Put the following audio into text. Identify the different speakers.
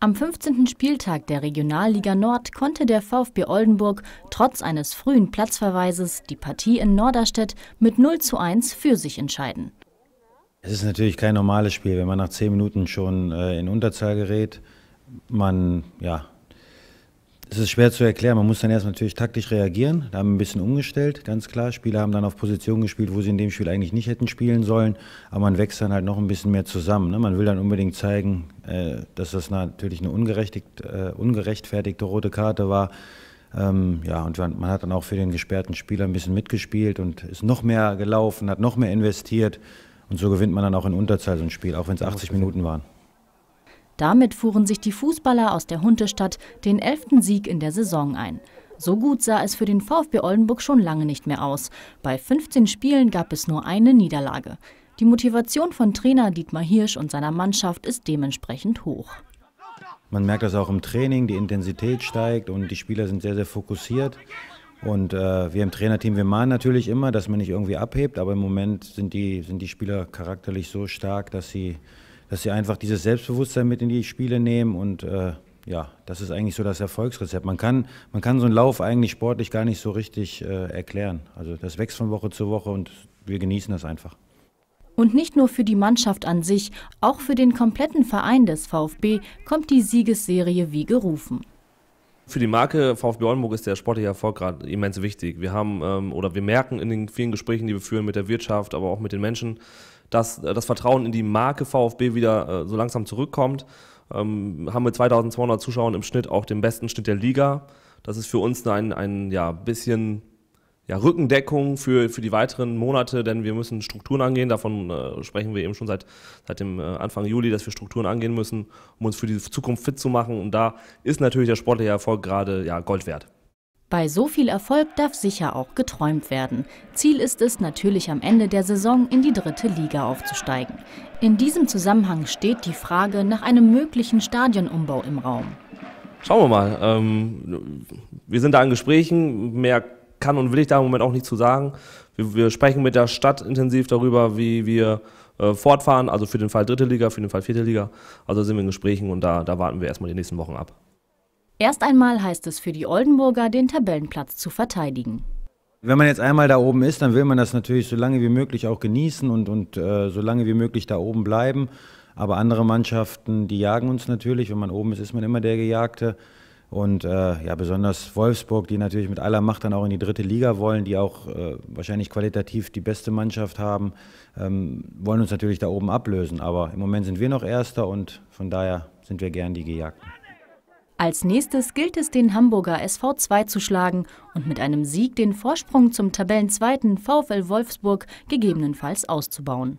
Speaker 1: Am 15. Spieltag der Regionalliga Nord konnte der VfB Oldenburg trotz eines frühen Platzverweises die Partie in Norderstedt mit 0 zu 1 für sich entscheiden.
Speaker 2: Es ist natürlich kein normales Spiel, wenn man nach 10 Minuten schon äh, in Unterzahl gerät. Man ja, das ist schwer zu erklären. Man muss dann erst natürlich taktisch reagieren. Da haben wir ein bisschen umgestellt, ganz klar. Spieler haben dann auf Positionen gespielt, wo sie in dem Spiel eigentlich nicht hätten spielen sollen. Aber man wächst dann halt noch ein bisschen mehr zusammen. Ne? Man will dann unbedingt zeigen, äh, dass das natürlich eine äh, ungerechtfertigte rote Karte war. Ähm, ja, und man hat dann auch für den gesperrten Spieler ein bisschen mitgespielt und ist noch mehr gelaufen, hat noch mehr investiert. Und so gewinnt man dann auch in Unterzahl so ein Spiel, auch wenn es 80 Minuten waren.
Speaker 1: Damit fuhren sich die Fußballer aus der Huntestadt den elften Sieg in der Saison ein. So gut sah es für den VfB Oldenburg schon lange nicht mehr aus. Bei 15 Spielen gab es nur eine Niederlage. Die Motivation von Trainer Dietmar Hirsch und seiner Mannschaft ist dementsprechend hoch.
Speaker 2: Man merkt das auch im Training, die Intensität steigt und die Spieler sind sehr, sehr fokussiert. Und äh, wir im Trainerteam, wir mahnen natürlich immer, dass man nicht irgendwie abhebt, aber im Moment sind die, sind die Spieler charakterlich so stark, dass sie dass sie einfach dieses Selbstbewusstsein mit in die Spiele nehmen und äh, ja, das ist eigentlich so das Erfolgsrezept. Man kann, man kann so einen Lauf eigentlich sportlich gar nicht so richtig äh, erklären. Also das wächst von Woche zu Woche und wir
Speaker 3: genießen das einfach.
Speaker 1: Und nicht nur für die Mannschaft an sich, auch für den kompletten Verein des VfB kommt die Siegesserie wie gerufen
Speaker 3: für die Marke VfB Oldenburg ist der sportliche Erfolg gerade immens wichtig. Wir haben ähm, oder wir merken in den vielen Gesprächen, die wir führen mit der Wirtschaft, aber auch mit den Menschen, dass äh, das Vertrauen in die Marke VfB wieder äh, so langsam zurückkommt. Ähm, haben wir 2200 Zuschauern im Schnitt auch den besten Schnitt der Liga. Das ist für uns ein, ein ja, bisschen ja, Rückendeckung für, für die weiteren Monate, denn wir müssen Strukturen angehen. Davon äh, sprechen wir eben schon seit, seit dem äh, Anfang Juli, dass wir Strukturen angehen müssen, um uns für die Zukunft fit zu machen. Und da ist natürlich der sportliche Erfolg gerade ja, Gold wert.
Speaker 1: Bei so viel Erfolg darf sicher auch geträumt werden. Ziel ist es, natürlich am Ende der Saison in die dritte Liga aufzusteigen. In diesem Zusammenhang steht die Frage nach einem möglichen Stadionumbau im Raum.
Speaker 3: Schauen wir mal. Ähm, wir sind da in Gesprächen. Mehr kann und will ich da im Moment auch nicht zu sagen. Wir, wir sprechen mit der Stadt intensiv darüber, wie wir äh, fortfahren, also für den Fall dritte Liga, für den Fall vierte Liga. Also sind wir in Gesprächen und da, da warten wir erstmal die nächsten Wochen ab.
Speaker 1: Erst einmal heißt es für die Oldenburger, den Tabellenplatz zu verteidigen.
Speaker 2: Wenn man jetzt einmal da oben ist, dann will man das natürlich so lange wie möglich auch genießen und, und äh, so lange wie möglich da oben bleiben. Aber andere Mannschaften, die jagen uns natürlich. Wenn man oben ist, ist man immer der Gejagte. Und äh, ja, besonders Wolfsburg, die natürlich mit aller Macht dann auch in die dritte Liga wollen, die auch äh, wahrscheinlich qualitativ die beste Mannschaft haben, ähm, wollen uns natürlich da oben ablösen. Aber im Moment sind wir noch Erster und von daher sind wir gern die Gejagten.
Speaker 1: Als nächstes gilt es, den Hamburger SV 2 zu schlagen und mit einem Sieg den Vorsprung zum Tabellenzweiten VfL Wolfsburg gegebenenfalls auszubauen.